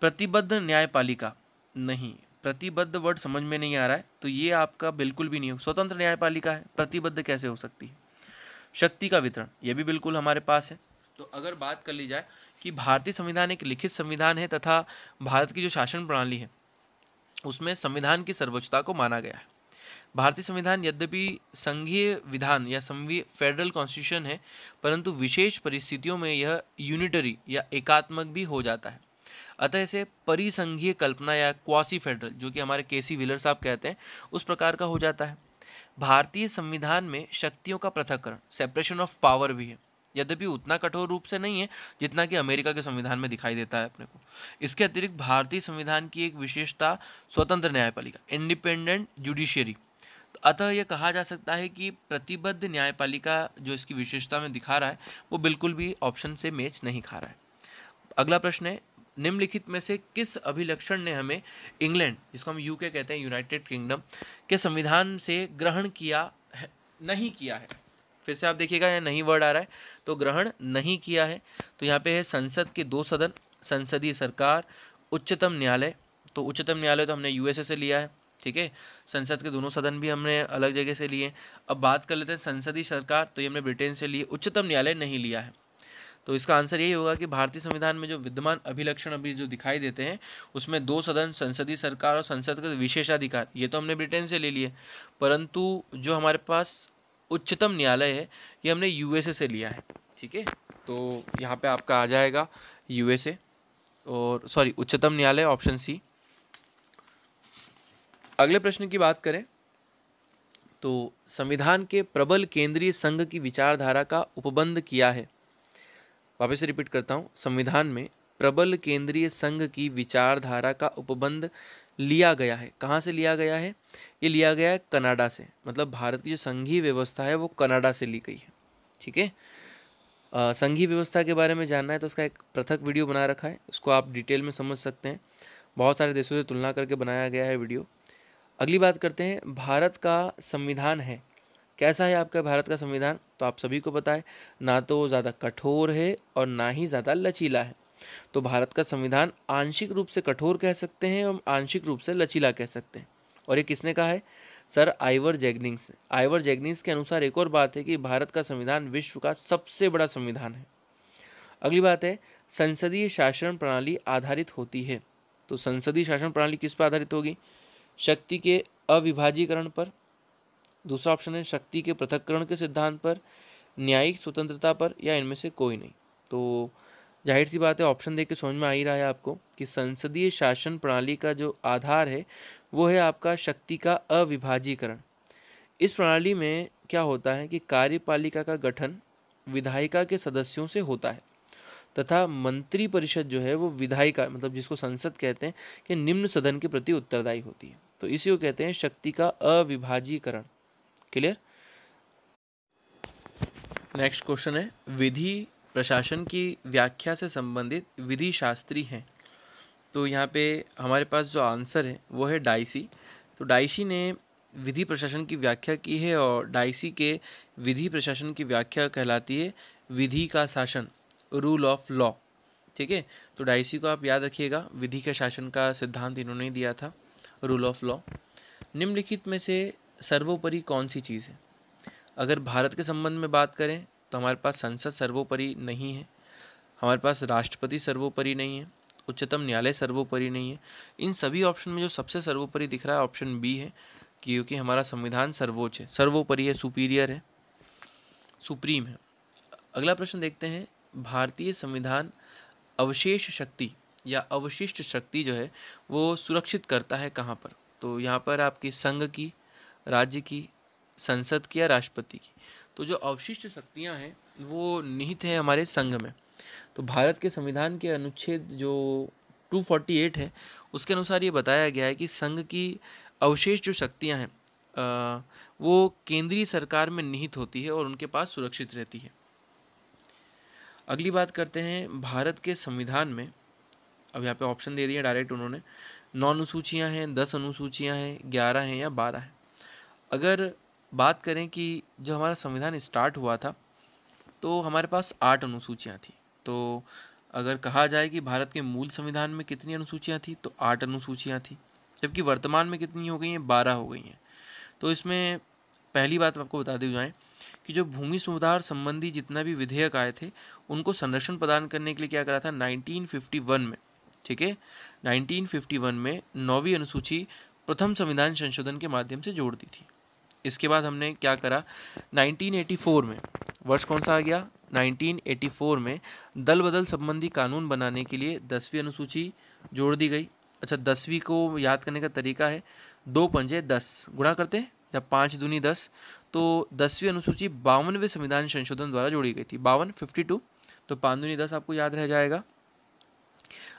प्रतिबद्ध न्यायपालिका नहीं प्रतिबद्ध वर्ड समझ में नहीं आ रहा है तो ये आपका बिल्कुल भी नहीं हो स्वतंत्र न्यायपालिका है प्रतिबद्ध कैसे हो सकती है शक्ति का वितरण ये भी बिल्कुल हमारे पास है तो अगर बात कर ली जाए कि भारतीय संविधान एक लिखित संविधान है तथा भारत की जो शासन प्रणाली है उसमें संविधान की सर्वोच्चता को माना गया है भारतीय संविधान यद्यपि संघीय विधान या संघीय फेडरल कॉन्स्टिट्यूशन है परंतु विशेष परिस्थितियों में यह यूनिटरी या एकात्मक भी हो जाता है अतः इसे परिसंघीय कल्पना या क्वासी फेडरल जो कि हमारे के सी विलर साहब कहते हैं उस प्रकार का हो जाता है भारतीय संविधान में शक्तियों का पृथककरण सेपरेशन ऑफ पावर भी है यद्यपि उतना कठोर रूप से नहीं है जितना कि अमेरिका के संविधान में दिखाई देता है अपने को इसके अतिरिक्त भारतीय संविधान की एक विशेषता स्वतंत्र न्यायपालिका इंडिपेंडेंट जुडिशियरी तो अतः यह कहा जा सकता है कि प्रतिबद्ध न्यायपालिका जो इसकी विशेषता में दिखा रहा है वो बिल्कुल भी ऑप्शन से मैच नहीं खा रहा है अगला प्रश्न है निम्नलिखित में से किस अभिलक्षण ने हमें इंग्लैंड जिसको हम यूके कहते हैं यूनाइटेड किंगडम के संविधान से ग्रहण किया है नहीं किया है फिर से आप देखिएगा यहाँ नहीं वर्ड आ रहा है तो ग्रहण नहीं किया है तो यहाँ पे है संसद के दो सदन संसदीय सरकार उच्चतम न्यायालय तो उच्चतम न्यायालय तो हमने यूएसए से लिया है ठीक है संसद के दोनों सदन भी हमने अलग जगह से लिए अब बात कर लेते हैं संसदीय सरकार तो ये हमने ब्रिटेन से लिए उच्चतम न्यायालय नहीं लिया है तो इसका आंसर यही होगा कि भारतीय संविधान में जो विद्यमान अभिलक्षण अभी जो दिखाई देते हैं उसमें दो सदन संसदीय सरकार और संसद के विशेषाधिकार ये तो हमने ब्रिटेन से ले लिए परंतु जो हमारे पास उच्चतम न्यायालय है ये हमने यूएसए से लिया है ठीक है तो यहाँ पे आपका आ जाएगा यूएसए और सॉरी उच्चतम न्यायालय ऑप्शन सी अगले प्रश्न की बात करें तो संविधान के प्रबल केंद्रीय संघ की विचारधारा का उपबंध किया है वापस रिपीट करता हूँ संविधान में प्रबल केंद्रीय संघ की विचारधारा का उपबंध लिया गया है कहाँ से लिया गया है ये लिया गया है कनाडा से मतलब भारत की जो संघीय व्यवस्था है वो कनाडा से ली गई है ठीक है संघीय व्यवस्था के बारे में जानना है तो उसका एक पृथक वीडियो बना रखा है उसको आप डिटेल में समझ सकते हैं बहुत सारे देशों से तुलना करके बनाया गया है वीडियो अगली बात करते हैं भारत का संविधान है कैसा है आपका भारत का संविधान तो आप सभी को पता है ना तो ज़्यादा कठोर है और ना ही ज़्यादा लचीला है तो भारत का संविधान आंशिक रूप से कठोर कह सकते हैं और आंशिक रूप से लचीला कह सकते हैं और ये किसने कहा है सर आइवर जैगनिंग्स ने आइवर जैगनिंग्स के अनुसार एक और बात है कि भारत का संविधान विश्व का सबसे बड़ा संविधान है अगली बात है संसदीय शासन प्रणाली आधारित होती है तो संसदीय शासन प्रणाली किस पर आधारित होगी शक्ति के अविभाजीकरण पर दूसरा ऑप्शन है शक्ति के पृथककरण के सिद्धांत पर न्यायिक स्वतंत्रता पर या इनमें से कोई नहीं तो जाहिर सी बात है ऑप्शन देख के समझ में आ ही रहा है आपको कि संसदीय शासन प्रणाली का जो आधार है वो है आपका शक्ति का अविभाजीकरण इस प्रणाली में क्या होता है कि कार्यपालिका का गठन विधायिका के सदस्यों से होता है तथा मंत्रिपरिषद जो है वो विधायिका मतलब जिसको संसद कहते हैं कि निम्न सदन के प्रति उत्तरदायी होती है तो इसी को कहते हैं शक्ति का अविभाजीकरण क्लियर नेक्स्ट क्वेश्चन है विधि प्रशासन की व्याख्या से संबंधित विधि शास्त्री हैं तो यहाँ पे हमारे पास जो आंसर है वो है डाइसी तो डाइसी ने विधि प्रशासन की व्याख्या की है और डाइसी के विधि प्रशासन की व्याख्या कहलाती है विधि का शासन रूल ऑफ लॉ ठीक है तो डाइसी को आप याद रखिएगा विधि के शासन का सिद्धांत इन्होंने दिया था रूल ऑफ लॉ निम्नलिखित में से सर्वोपरि कौन सी चीज़ है अगर भारत के संबंध में बात करें तो हमारे पास संसद सर्वोपरि नहीं है हमारे पास राष्ट्रपति सर्वोपरि नहीं है उच्चतम न्यायालय सर्वोपरि नहीं है इन सभी ऑप्शन में जो सबसे सर्वोपरि दिख रहा है ऑप्शन बी है क्योंकि हमारा संविधान सर्वोच्च है सर्वोपरि है सुपीरियर है सुप्रीम है अगला प्रश्न देखते हैं भारतीय संविधान अवशेष शक्ति या अवशिष्ट शक्ति जो है वो सुरक्षित करता है कहाँ पर तो यहाँ पर आपकी संघ की राज्य की संसद की या राष्ट्रपति की तो जो अवशिष्ट शक्तियाँ हैं वो निहित हैं हमारे संघ में तो भारत के संविधान के अनुच्छेद जो 248 है उसके अनुसार ये बताया गया है कि संघ की अवशेष जो शक्तियाँ हैं वो केंद्रीय सरकार में निहित होती है और उनके पास सुरक्षित रहती है अगली बात करते हैं भारत के संविधान में अब यहाँ पे ऑप्शन दे दिए डायरेक्ट उन्होंने नौ अनुसूचियाँ हैं दस अनुसूचियाँ हैं ग्यारह हैं या बारह हैं अगर बात करें कि जब हमारा संविधान स्टार्ट हुआ था तो हमारे पास आठ अनुसूचियाँ थी तो अगर कहा जाए कि भारत के मूल संविधान में कितनी अनुसूचियाँ थी तो आठ अनुसूचियाँ थी जबकि वर्तमान में कितनी हो गई हैं बारह हो गई हैं तो इसमें पहली बात आपको बता दी जाए कि जो भूमि सुधार संबंधी जितना भी विधेयक आए थे उनको संरक्षण प्रदान करने के लिए क्या करा था 1951 में ठीक है 1951 में नौवीं अनुसूची प्रथम संविधान संशोधन के माध्यम से जोड़ दी थी इसके बाद हमने क्या करा 1984 में वर्ष कौन सा आ गया 1984 में दल बदल संबंधी कानून बनाने के लिए दसवीं अनुसूची जोड़ दी गई अच्छा दसवीं को याद करने का तरीका है दो पंजे दस गुणा करते हैं या पाँच दूनी दस तो दसवीं अनुसूची बावनवे संविधान संशोधन द्वारा जोड़ी गई थी बावन फिफ्टी टू तो पाँच दूनी दस आपको याद रह जाएगा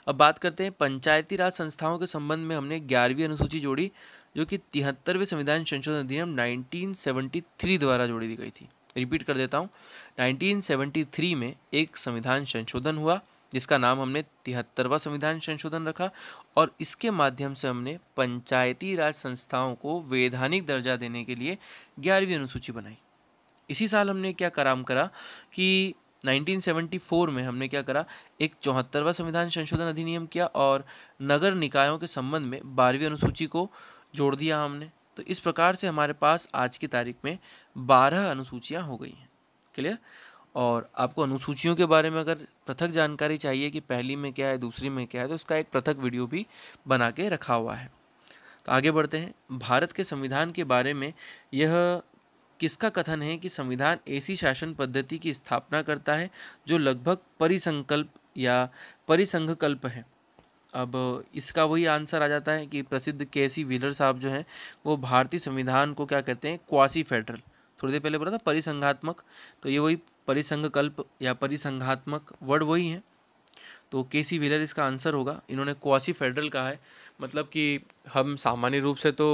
अब बात करते हैं पंचायती राज संस्थाओं के संबंध में हमने ग्यारहवीं अनुसूची जोड़ी जो कि तिहत्तरवें संविधान संशोधन अधिनियम 1973 द्वारा जोड़ी दी गई थी रिपीट कर देता हूँ 1973 में एक संविधान संशोधन हुआ जिसका नाम हमने तिहत्तरवा संविधान संशोधन रखा और इसके माध्यम से हमने पंचायती राज संस्थाओं को वैधानिक दर्जा देने के लिए ग्यारहवीं अनुसूची बनाई इसी साल हमने क्या कराम करा कि 1974 में हमने क्या करा एक चौहत्तरवा संविधान संशोधन अधिनियम किया और नगर निकायों के संबंध में बारहवीं अनुसूची को जोड़ दिया हमने तो इस प्रकार से हमारे पास आज की तारीख में बारह अनुसूचियाँ हो गई हैं क्लियर और आपको अनुसूचियों के बारे में अगर पृथक जानकारी चाहिए कि पहली में क्या है दूसरी में क्या है तो उसका एक पृथक वीडियो भी बना के रखा हुआ है तो आगे बढ़ते हैं भारत के संविधान के बारे में यह किसका कथन है कि संविधान ऐसी शासन पद्धति की स्थापना करता है जो लगभग परिसंकल्प या परिसंघकल्प है अब इसका वही आंसर आ जाता है कि प्रसिद्ध के सी व्हीलर साहब जो हैं वो भारतीय संविधान को क्या कहते हैं क्वासी फेडरल थोड़ी देर पहले बोला था परिसंघात्मक तो ये वही परिसंघकल्प या परिसंघात्मक वर्ड वही हैं तो के सी व्हीलर इसका आंसर होगा इन्होंने क्वासी फेडरल कहा है मतलब कि हम सामान्य रूप से तो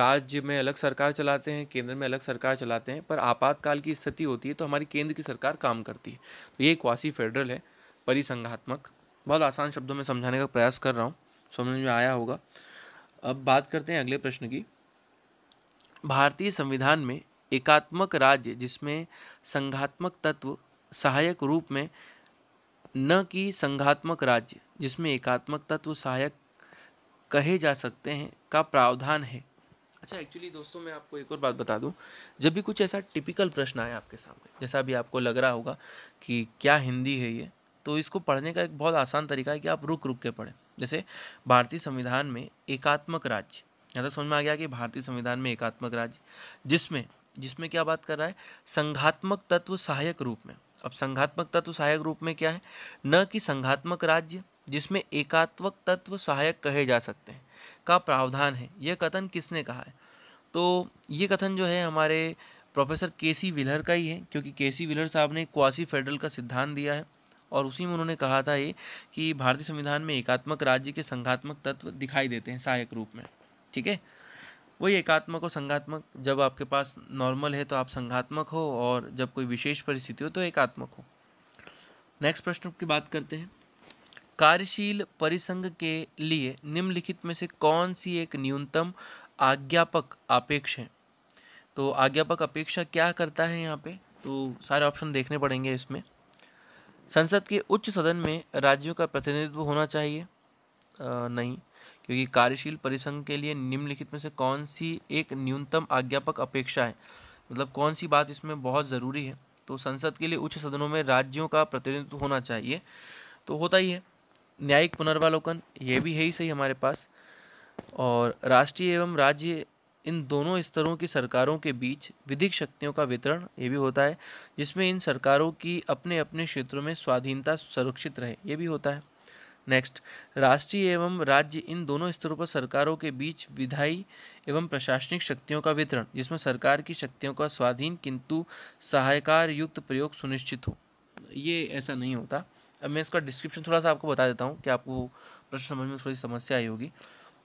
राज्य में अलग सरकार चलाते हैं केंद्र में अलग सरकार चलाते हैं पर आपातकाल की स्थिति होती है तो हमारी केंद्र की सरकार काम करती है तो ये क्वासी फेडरल है परिसंघात्मक बहुत आसान शब्दों में समझाने का प्रयास कर रहा हूँ समझ में आया होगा अब बात करते हैं अगले प्रश्न की भारतीय संविधान में एकात्मक राज्य जिसमें संघात्मक तत्व सहायक रूप में न कि संघात्मक राज्य जिसमें एकात्मक तत्व सहायक कहे जा सकते हैं का प्रावधान है अच्छा एक्चुअली दोस्तों मैं आपको एक और बात बता दूं जब भी कुछ ऐसा टिपिकल प्रश्न आए आपके सामने जैसा भी आपको लग रहा होगा कि क्या हिंदी है ये तो इसको पढ़ने का एक बहुत आसान तरीका है कि आप रुक रुक के पढ़ें जैसे भारतीय संविधान में एकात्मक राज्य या तो समझ में आ गया कि भारतीय संविधान में एकात्मक राज्य जिसमें जिसमें क्या बात कर रहा है संघात्मक तत्व सहायक रूप में अब संघात्मक तत्व सहायक रूप में क्या है न कि संघात्मक राज्य जिसमें एकात्मक तत्व सहायक कहे जा सकते हैं का प्रावधान है यह कथन किसने कहा है तो ये कथन जो है हमारे प्रोफेसर के सी विलर का ही है क्योंकि के सी विलर साहब ने क्वासी फेडरल का सिद्धांत दिया है और उसी में उन्होंने कहा था ये कि भारतीय संविधान में एकात्मक राज्य के संघात्मक तत्व दिखाई देते हैं सहायक रूप में ठीक है वही एकात्मक और संघात्मक जब आपके पास नॉर्मल है तो आप संघात्मक हो और जब कोई विशेष परिस्थिति हो तो एकात्मक हो नेक्स्ट प्रश्न की बात करते हैं कार्यशील परिसंघ के लिए निम्नलिखित में से कौन सी एक न्यूनतम आज्ञापक आपेक्ष है तो आज्ञापक अपेक्षा क्या करता है यहाँ पे तो सारे ऑप्शन देखने पड़ेंगे इसमें संसद के उच्च सदन में राज्यों का प्रतिनिधित्व होना चाहिए आ, नहीं क्योंकि कार्यशील परिसंघ के लिए निम्नलिखित में से कौन सी एक न्यूनतम आज्ञापक अपेक्षा है मतलब कौन सी बात इसमें बहुत ज़रूरी है तो संसद के लिए उच्च सदनों में राज्यों का प्रतिनिधित्व होना चाहिए तो होता ही है न्यायिक पुनर्वालोकन ये भी है ही सही हमारे पास और राष्ट्रीय एवं राज्य इन दोनों स्तरों की सरकारों के बीच विधिक शक्तियों का वितरण ये भी होता है जिसमें इन सरकारों की अपने अपने क्षेत्रों में स्वाधीनता सुरक्षित रहे ये भी होता है नेक्स्ट राष्ट्रीय एवं राज्य इन दोनों स्तरों पर सरकारों के बीच विधायी एवं प्रशासनिक शक्तियों का वितरण जिसमें सरकार की शक्तियों का स्वाधीन किंतु सहायकार युक्त प्रयोग सुनिश्चित हो ये ऐसा नहीं होता अब मैं इसका डिस्क्रिप्शन थोड़ा सा आपको बता देता हूँ कि आपको प्रश्न समझ में थोड़ी समस्या आई होगी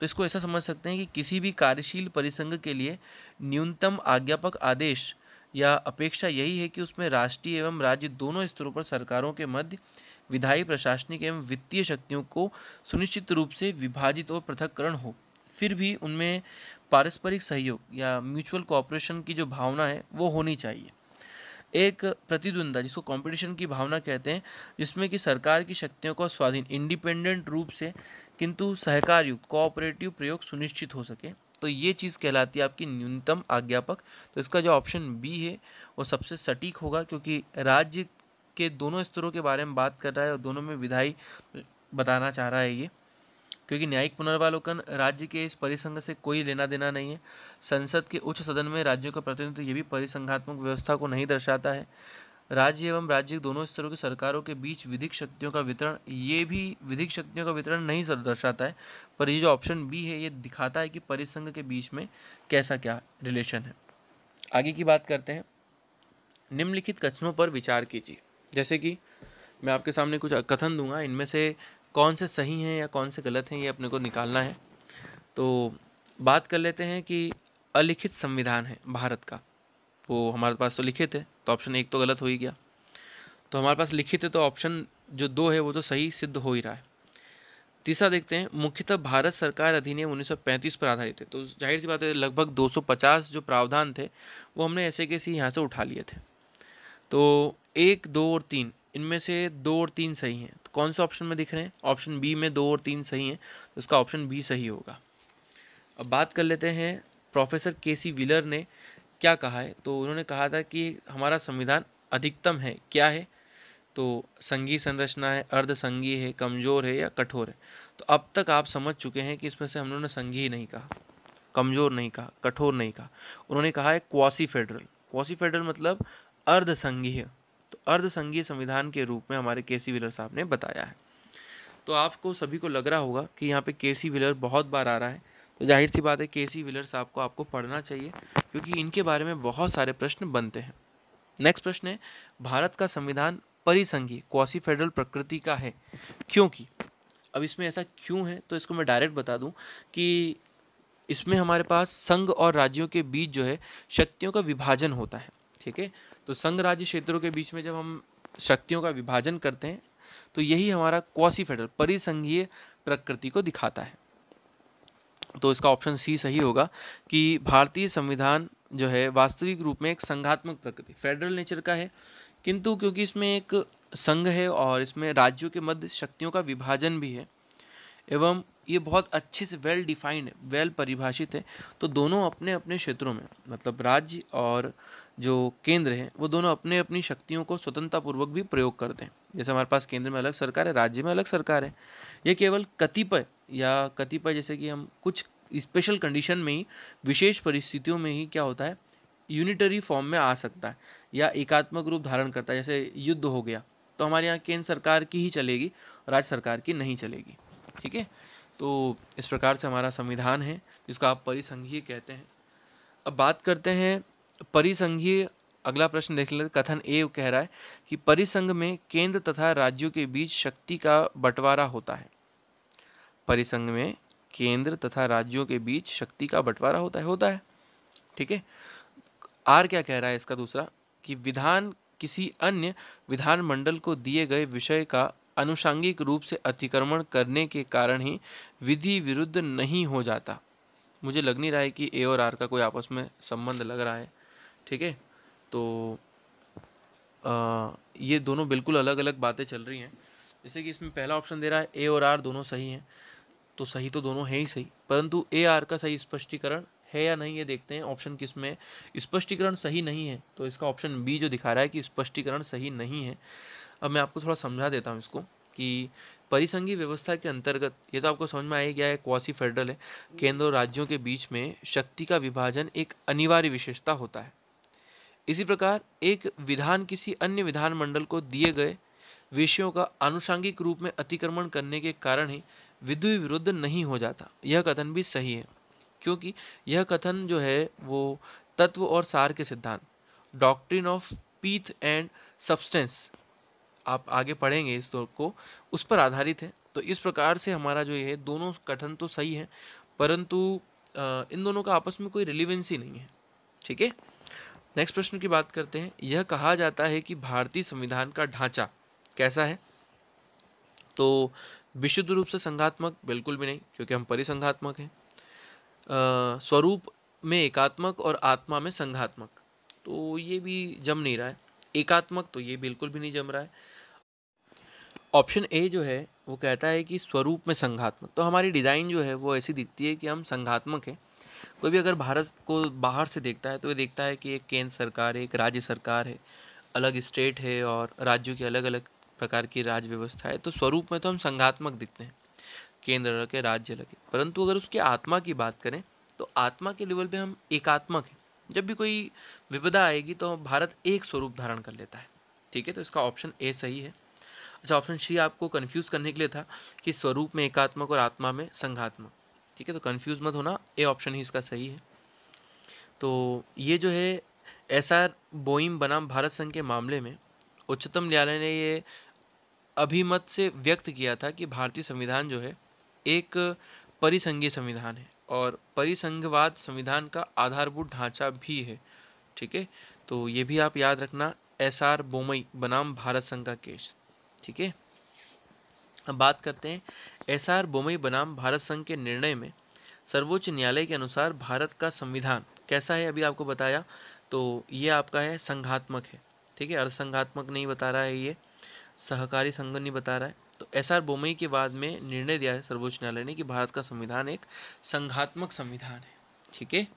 तो इसको ऐसा समझ सकते हैं कि किसी भी कार्यशील परिसंघ के लिए न्यूनतम आज्ञापक आदेश या अपेक्षा यही है कि उसमें राष्ट्रीय एवं राज्य दोनों स्तरों पर सरकारों के मध्य विधायी प्रशासनिक एवं वित्तीय शक्तियों को सुनिश्चित रूप से विभाजित और पृथककरण हो फिर भी उनमें पारस्परिक सहयोग या म्यूचुअल कॉपरेशन की जो भावना है वो होनी चाहिए एक प्रतिद्वंदा जिसको कंपटीशन की भावना कहते हैं जिसमें कि सरकार की शक्तियों का स्वाधीन इंडिपेंडेंट रूप से किंतु सहकार युक्त कोऑपरेटिव प्रयोग सुनिश्चित हो सके तो ये चीज़ कहलाती है आपकी न्यूनतम आज्ञापक तो इसका जो ऑप्शन बी है वो सबसे सटीक होगा क्योंकि राज्य के दोनों स्तरों के बारे में बात कर रहा है और दोनों में विधाई बताना चाह रहा है ये क्योंकि न्यायिक पुनर्वालोकन राज्य के इस परिसंघ से कोई लेना देना नहीं है संसद के उच्च सदन में राज्यों का प्रतिनिधित्व ये भी परिसंघात्मक व्यवस्था को नहीं दर्शाता है राज्य एवं राज्य दोनों स्तरों की सरकारों के बीच विधिक शक्तियों का वितरण ये भी विधिक शक्तियों का वितरण नहीं दर्शाता है पर ये जो ऑप्शन बी है ये दिखाता है कि परिसंघ के बीच में कैसा क्या रिलेशन है आगे की बात करते हैं निम्नलिखित कथनों पर विचार कीजिए जैसे कि मैं आपके सामने कुछ कथन दूंगा इनमें से कौन से सही हैं या कौन से गलत हैं ये अपने को निकालना है तो बात कर लेते हैं कि अलिखित संविधान है भारत का वो हमारे पास तो लिखित है तो ऑप्शन एक तो गलत हो ही गया तो हमारे पास लिखित है तो ऑप्शन जो दो है वो तो सही सिद्ध हो ही रहा है तीसरा देखते हैं मुख्यतः भारत सरकार अधिनियम 1935 पर आधारित है तो जाहिर सी बात है लगभग 250 जो प्रावधान थे वो हमने ऐसे कैसे यहाँ से उठा लिए थे तो एक दो और तीन इनमें से दो और तीन सही हैं तो कौन से ऑप्शन में दिख रहे हैं ऑप्शन बी में दो और तीन सही हैं तो इसका ऑप्शन बी सही होगा अब बात कर लेते हैं प्रोफेसर के सी विलर ने क्या कहा है तो उन्होंने कहा था कि हमारा संविधान अधिकतम है क्या है तो संघीय संरचना है अर्धसंघीय है कमज़ोर है या कठोर है तो अब तक आप समझ चुके हैं कि इसमें से हम लोगों ने संघीय नहीं कहा कमज़ोर नहीं कहा कठोर नहीं कहा उन्होंने कहा है क्वासी फेडरल क्वासी फेडरल मतलब अर्धसंघीय अर्धसंघीय संविधान के रूप में हमारे के सी विलर साहब ने बताया है तो आपको सभी को लग रहा होगा कि यहाँ पे के सी विलर बहुत बार आ रहा है तो जाहिर सी बात है के सी विलर साहब को आपको पढ़ना चाहिए क्योंकि इनके बारे में बहुत सारे प्रश्न बनते हैं नेक्स्ट प्रश्न है भारत का संविधान परिसंघी क्वासी फेडरल प्रकृति का है क्योंकि अब इसमें ऐसा क्यों है तो इसको मैं डायरेक्ट बता दूं कि इसमें हमारे पास संघ और राज्यों के बीच जो है शक्तियों का विभाजन होता है ठीक है तो संघ राज्य क्षेत्रों के बीच में जब हम शक्तियों का विभाजन करते हैं तो यही हमारा क्वासी फेडरल परिसंघीय प्रकृति को दिखाता है तो इसका ऑप्शन सी सही होगा कि भारतीय संविधान जो है वास्तविक रूप में एक संघात्मक प्रकृति फेडरल नेचर का है किंतु क्योंकि इसमें एक संघ है और इसमें राज्यों के मध्य शक्तियों का विभाजन भी है एवं ये बहुत अच्छे से वेल डिफाइंड है वेल परिभाषित है तो दोनों अपने अपने क्षेत्रों में मतलब राज्य और जो केंद्र हैं वो दोनों अपने अपनी शक्तियों को स्वतंत्रतापूर्वक भी प्रयोग करते हैं जैसे हमारे पास केंद्र में अलग सरकार है राज्य में अलग सरकार है ये केवल कतिपय या कतिपय जैसे कि हम कुछ स्पेशल कंडीशन में ही विशेष परिस्थितियों में ही क्या होता है यूनिटरी फॉर्म में आ सकता है या एकात्मक रूप धारण करता है जैसे युद्ध हो गया तो हमारे यहाँ केंद्र सरकार की ही चलेगी राज्य सरकार की नहीं चलेगी ठीक है तो इस प्रकार से हमारा संविधान है जिसको आप परिसंघीय कहते हैं अब बात करते हैं परिसंघीय अगला प्रश्न देख लेते कथन ए कह रहा है कि परिसंघ में केंद्र तथा राज्यों के बीच शक्ति का बंटवारा होता है परिसंघ में केंद्र तथा राज्यों के बीच शक्ति का बंटवारा होता है होता है ठीक है आर क्या कह रहा है इसका दूसरा कि विधान किसी अन्य विधानमंडल को दिए गए विषय का अनुषांगिक रूप से अतिक्रमण करने के कारण ही विधि विरुद्ध नहीं हो जाता मुझे लग नहीं रहा है कि ए और आर का कोई आपस में संबंध लग रहा है ठीक है तो आ, ये दोनों बिल्कुल अलग अलग बातें चल रही हैं जैसे कि इसमें पहला ऑप्शन दे रहा है ए और आर दोनों सही हैं तो सही तो दोनों हैं ही सही परंतु ए आर का सही स्पष्टीकरण है या नहीं ये देखते हैं ऑप्शन किस में स्पष्टीकरण सही नहीं है तो इसका ऑप्शन बी जो दिखा रहा है कि स्पष्टीकरण सही नहीं है अब मैं आपको थोड़ा समझा देता हूँ इसको कि परिसंघी व्यवस्था के अंतर्गत ये तो आपको समझ में आया गया है क्वासी फेडरल है केंद्र और राज्यों के बीच में शक्ति का विभाजन एक अनिवार्य विशेषता होता है इसी प्रकार एक विधान किसी अन्य विधानमंडल को दिए गए विषयों का आनुषांगिक रूप में अतिक्रमण करने के कारण ही विधि विरुद्ध नहीं हो जाता यह कथन भी सही है क्योंकि यह कथन जो है वो तत्व और सार के सिद्धांत doctrine of pith and substance आप आगे पढ़ेंगे इस दौर को उस पर आधारित है तो इस प्रकार से हमारा जो ये दोनों कथन तो सही है परंतु इन दोनों का आपस में कोई रिलीवेंसी नहीं है ठीक है नेक्स्ट प्रश्न की बात करते हैं यह कहा जाता है कि भारतीय संविधान का ढांचा कैसा है तो विशुद्ध रूप से संघात्मक बिल्कुल भी नहीं क्योंकि हम परिसंघात्मक हैं स्वरूप में एकात्मक और आत्मा में संघात्मक तो ये भी जम नहीं रहा है एकात्मक तो ये बिल्कुल भी नहीं जम रहा है ऑप्शन ए जो है वो कहता है कि स्वरूप में संघात्मक तो हमारी डिज़ाइन जो है वो ऐसी दिखती है कि हम संघात्मक हैं कोई भी अगर भारत को बाहर से देखता है तो ये देखता है कि एक केंद्र सरकार है एक राज्य सरकार है अलग स्टेट है और राज्यों की अलग अलग प्रकार की राज्य व्यवस्था है तो स्वरूप में तो हम संघात्मक दिखते हैं केंद्र अलग है राज्य अलग है परंतु अगर उसके आत्मा की बात करें तो आत्मा के लेवल पर हम एकात्मक हैं जब भी कोई विपदा आएगी तो भारत एक स्वरूप धारण कर लेता है ठीक है तो इसका ऑप्शन ए सही है अच्छा ऑप्शन सी आपको कन्फ्यूज़ करने के लिए था कि स्वरूप में एकात्मक और आत्मा में संघात्मक ठीक है तो कंफ्यूज मत होना ए ऑप्शन ही इसका सही है तो ये जो है एस आर बोइम बनाम भारत संघ के मामले में उच्चतम न्यायालय ने ये अभिमत से व्यक्त किया था कि भारतीय संविधान जो है एक परिसंघीय संविधान है और परिसंघवाद संविधान का आधारभूत ढांचा भी है ठीक है तो ये भी आप याद रखना एस आर बोमई बनाम भारत संघ का केस ठीक है अब बात करते हैं एस आर बोमई बनाम भारत संघ के निर्णय में सर्वोच्च न्यायालय के अनुसार भारत का संविधान कैसा है अभी आपको बताया तो ये आपका है संघात्मक है ठीक है अर्धसंघात्मक नहीं बता रहा है ये सहकारी संघ नहीं बता रहा है तो एस आर बोमई के बाद में निर्णय दिया है सर्वोच्च न्यायालय ने कि भारत का संविधान एक संघात्मक संविधान है ठीक है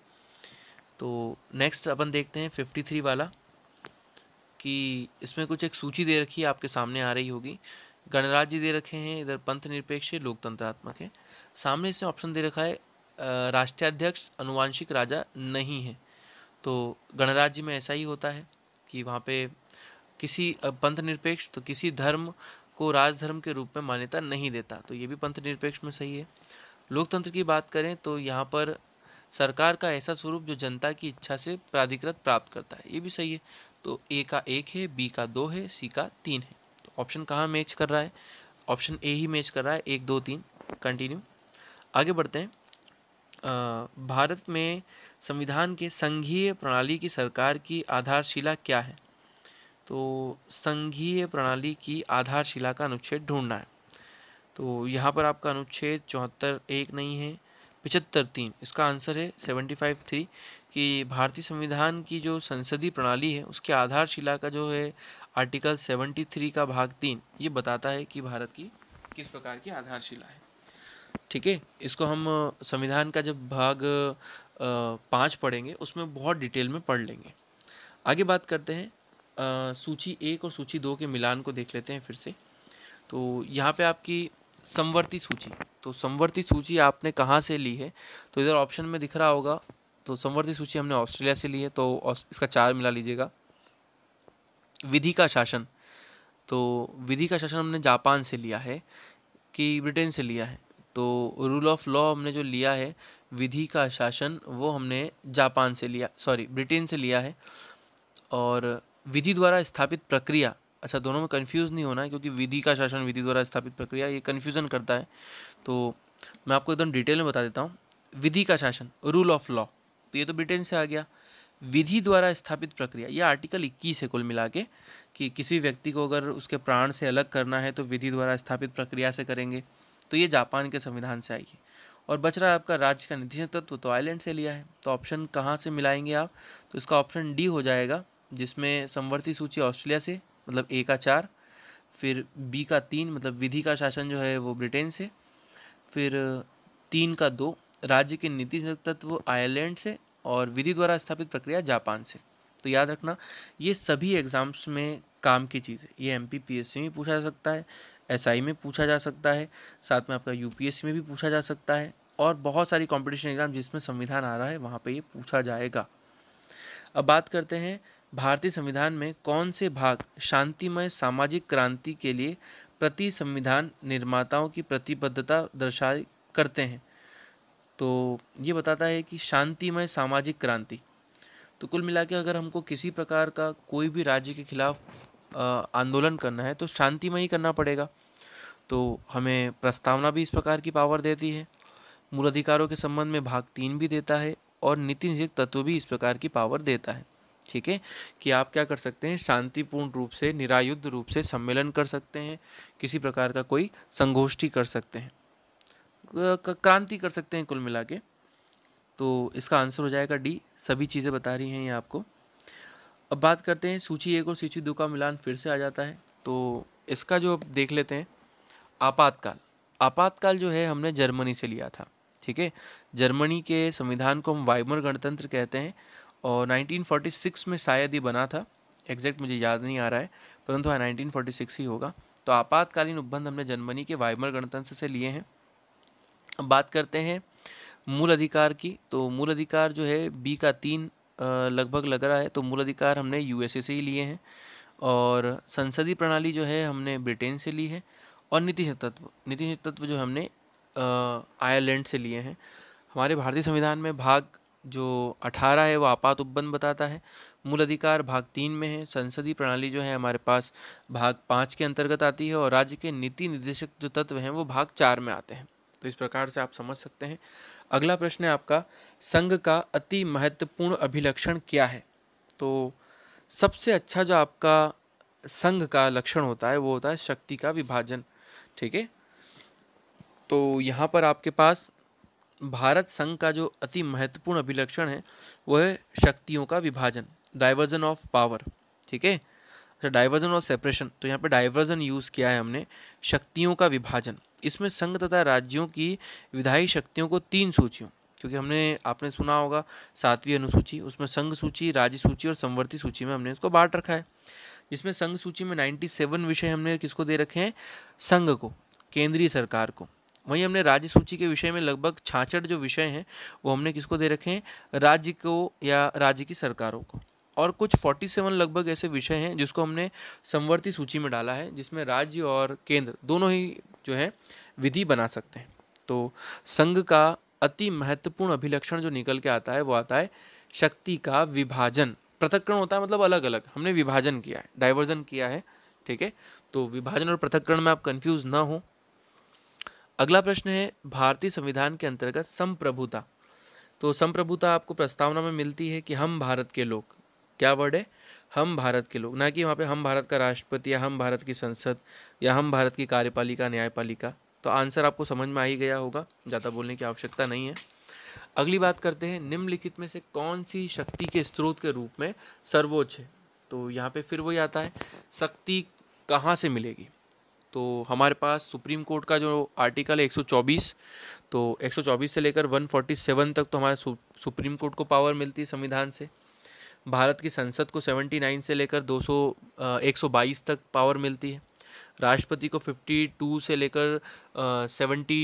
तो नेक्स्ट अपन देखते हैं फिफ्टी थ्री वाला कि इसमें कुछ एक सूची दे रखी है आपके सामने आ रही होगी गणराज्य दे रखे हैं इधर पंथ निरपेक्ष लोकतंत्रात्मक है सामने इसमें ऑप्शन दे रखा है राष्ट्राध्यक्ष अनुवांशिक राजा नहीं है तो गणराज्य में ऐसा ही होता है कि वहाँ पे किसी पंथ निरपेक्ष तो किसी धर्म को राजधर्म के रूप में मान्यता नहीं देता तो ये भी पंथ निरपेक्ष में सही है लोकतंत्र की बात करें तो यहाँ पर सरकार का ऐसा स्वरूप जो जनता की इच्छा से प्राधिकृत प्राप्त करता है ये भी सही है तो ए का एक है बी का दो है सी का तीन है ऑप्शन कहाँ मैच कर रहा है ऑप्शन ए ही मैच कर रहा है एक दो तीन कंटिन्यू आगे बढ़ते हैं भारत में संविधान के संघीय प्रणाली की सरकार की आधारशिला क्या है तो संघीय प्रणाली की आधारशिला का अनुच्छेद ढूंढना है तो यहाँ पर आपका अनुच्छेद चौहत्तर एक नहीं है पिचहत्तर तीन इसका आंसर है सेवेंटी फाइव थ्री कि भारतीय संविधान की जो संसदीय प्रणाली है उसके आधारशिला का जो है आर्टिकल 73 का भाग तीन ये बताता है कि भारत की किस प्रकार की आधारशिला है ठीक है इसको हम संविधान का जब भाग पाँच पढ़ेंगे उसमें बहुत डिटेल में पढ़ लेंगे आगे बात करते हैं सूची एक और सूची दो के मिलान को देख लेते हैं फिर से तो यहाँ पे आपकी समवर्ती सूची तो समवर्ती सूची आपने कहाँ से ली है तो इधर ऑप्शन में दिख रहा होगा तो संवर्धित सूची हमने ऑस्ट्रेलिया से ली है तो इसका चार मिला लीजिएगा विधि का शासन तो विधि का शासन हमने जापान से लिया है कि ब्रिटेन से लिया है तो रूल ऑफ लॉ हमने जो लिया है विधि का शासन वो हमने जापान से लिया सॉरी ब्रिटेन से लिया है और विधि द्वारा स्थापित प्रक्रिया अच्छा दोनों में कंफ्यूज नहीं होना है क्योंकि विधि का शासन विधि द्वारा स्थापित प्रक्रिया ये कन्फ्यूज़न करता है तो मैं आपको एकदम डिटेल में बता देता हूँ विधि का शासन रूल ऑफ लॉ तो ये तो ब्रिटेन से आ गया विधि द्वारा स्थापित प्रक्रिया ये आर्टिकल 21 है कुल मिला के कि किसी व्यक्ति को अगर उसके प्राण से अलग करना है तो विधि द्वारा स्थापित प्रक्रिया से करेंगे तो ये जापान के संविधान से आएगी और बच रहा है आपका राज्य का निधि तत्व तो आयरलैंड से लिया है तो ऑप्शन कहाँ से मिलाएंगे आप तो इसका ऑप्शन डी हो जाएगा जिसमें संवर्ती सूची ऑस्ट्रेलिया से मतलब ए का चार फिर बी का तीन मतलब विधि का शासन जो है वो ब्रिटेन से फिर तीन का दो राज्य के नीति तत्व आयरलैंड से और विधि द्वारा स्थापित प्रक्रिया जापान से तो याद रखना ये सभी एग्ज़ाम्स में काम की चीज़ है ये M P P S C में पूछा जा सकता है एस आई में पूछा जा सकता है साथ में आपका यू पी एस सी में भी पूछा जा सकता है और बहुत सारी कॉम्पिटिशन एग्ज़ाम जिसमें संविधान आ रहा है वहाँ पर ये पूछा जाएगा अब बात करते हैं भारतीय संविधान में कौन से भाग शांतिमय सामाजिक क्रांति के लिए प्रति संविधान निर्माताओं की प्रतिबद्धता दर्शाई करते हैं तो ये बताता है कि शांतिमय सामाजिक क्रांति तो कुल मिला के अगर हमको किसी प्रकार का कोई भी राज्य के खिलाफ आंदोलन करना है तो शांतिमय ही करना पड़ेगा तो हमें प्रस्तावना भी इस प्रकार की पावर देती है मूल अधिकारों के संबंध में भाग तीन भी देता है और नीति निषेध तत्व भी इस प्रकार की पावर देता है ठीक है कि आप क्या कर सकते हैं शांतिपूर्ण रूप से निरायुद्ध रूप से सम्मेलन कर सकते हैं किसी प्रकार का कोई संगोष्ठी कर सकते हैं क्रांति कर सकते हैं कुल मिला के तो इसका आंसर हो जाएगा डी सभी चीज़ें बता रही हैं ये आपको अब बात करते हैं सूची एक और सूची दो का मिलान फिर से आ जाता है तो इसका जो देख लेते हैं आपातकाल आपातकाल जो है हमने जर्मनी से लिया था ठीक है जर्मनी के संविधान को हम वाइमर गणतंत्र कहते हैं और 1946 में शायद ही बना था एग्जैक्ट मुझे याद नहीं आ रहा है परंतु हाँ नाइनटीन ही होगा तो आपातकालीन उपबंध हमने जर्मनी के वाइमर गणतंत्र से लिए हैं बात करते हैं मूल अधिकार की तो मूल अधिकार जो है बी का तीन लगभग लग रहा है तो मूल अधिकार हमने यूएसए से ही लिए हैं और संसदीय प्रणाली जो है हमने ब्रिटेन से ली है और नीति तत्व नीति तत्व जो हमने आयरलैंड से लिए हैं हमारे भारतीय संविधान में भाग जो अठारह है वो आपात उपबंध बताता है मूल अधिकार भाग तीन में है संसदीय प्रणाली जो है हमारे पास भाग पाँच के अंतर्गत आती है और राज्य के नीति निर्देशक जो तत्व हैं वो भाग चार में आते हैं तो इस प्रकार से आप समझ सकते हैं अगला प्रश्न है आपका संघ का अति महत्वपूर्ण अभिलक्षण क्या है तो सबसे अच्छा जो आपका संघ का लक्षण होता है वो होता है शक्ति का विभाजन ठीक है तो यहाँ पर आपके पास भारत संघ का जो अति महत्वपूर्ण अभिलक्षण है वह है शक्तियों का विभाजन डाइवर्जन ऑफ पावर ठीक है अच्छा डाइवर्जन और सेपरेशन तो यहाँ पे डाइवर्जन यूज़ किया है हमने शक्तियों का विभाजन इसमें संघ तथा राज्यों की विधायी शक्तियों को तीन सूचियों क्योंकि हमने आपने सुना होगा सातवीं अनुसूची उसमें संघ सूची राज्य सूची और संवर्ती सूची में हमने इसको बांट रखा है जिसमें संघ सूची में 97 विषय हमने किसको दे रखे हैं संघ को केंद्रीय सरकार को वहीं हमने राज्य सूची के विषय में लगभग छाछठ जो विषय हैं वो हमने किसको दे रखे हैं राज्य को या राज्य की सरकारों को और कुछ 47 लगभग ऐसे विषय हैं जिसको हमने संवर्ती सूची में डाला है जिसमें राज्य और केंद्र दोनों ही जो है विधि बना सकते हैं तो संघ का अति महत्वपूर्ण अभिलक्षण जो निकल के आता है वो आता है शक्ति का विभाजन पृथककरण होता है मतलब अलग अलग हमने विभाजन किया है डाइवर्जन किया है ठीक है तो विभाजन और पृथककरण में आप कंफ्यूज ना हो अगला प्रश्न है भारतीय संविधान के अंतर्गत संप्रभुता तो संप्रभुता आपको प्रस्तावना में मिलती है कि हम भारत के लोग क्या वर्ड है हम भारत के लोग ना कि वहाँ पे हम भारत का राष्ट्रपति या हम भारत की संसद या हम भारत की कार्यपालिका न्यायपालिका तो आंसर आपको समझ में आ ही गया होगा ज़्यादा बोलने की आवश्यकता नहीं है अगली बात करते हैं निम्नलिखित में से कौन सी शक्ति के स्रोत के रूप में सर्वोच्च है तो यहाँ पे फिर वही आता है शक्ति कहाँ से मिलेगी तो हमारे पास सुप्रीम कोर्ट का जो आर्टिकल है 124 तो 124 से लेकर 147 तक तो हमारे सु, सुप्रीम कोर्ट को पावर मिलती है संविधान से भारत की संसद को 79 से लेकर 200 122 तक पावर मिलती है राष्ट्रपति को 52 से लेकर सेवेंटी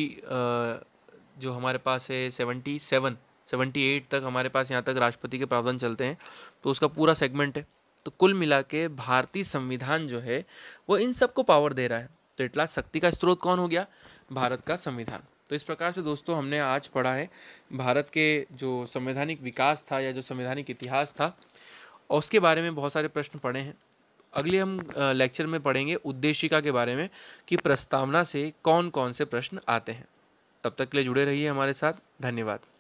जो हमारे पास है सेवेंटी सेवन सेवेंटी एट तक हमारे पास यहाँ तक राष्ट्रपति के प्रावधान चलते हैं तो उसका पूरा सेगमेंट है तो कुल मिला के भारतीय संविधान जो है वो इन सबको पावर दे रहा है तो इटला शक्ति का स्रोत कौन हो गया भारत का संविधान तो इस प्रकार से दोस्तों हमने आज पढ़ा है भारत के जो संवैधानिक विकास था या जो संवैधानिक इतिहास था और उसके बारे में बहुत सारे प्रश्न पढ़े हैं अगले हम लेक्चर में पढ़ेंगे उद्देशिका के बारे में कि प्रस्तावना से कौन कौन से प्रश्न आते हैं तब तक के लिए जुड़े रहिए हमारे साथ धन्यवाद